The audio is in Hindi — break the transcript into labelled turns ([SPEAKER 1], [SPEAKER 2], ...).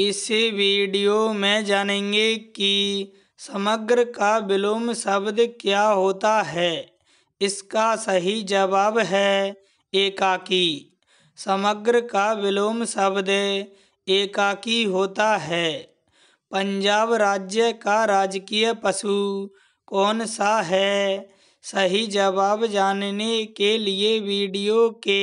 [SPEAKER 1] इस वीडियो में जानेंगे कि समग्र का विलोम शब्द क्या होता है इसका सही जवाब है एकाकी समग्र का विलोम शब्द एकाकी होता है पंजाब राज्य का राजकीय पशु कौन सा है सही जवाब जानने के लिए वीडियो के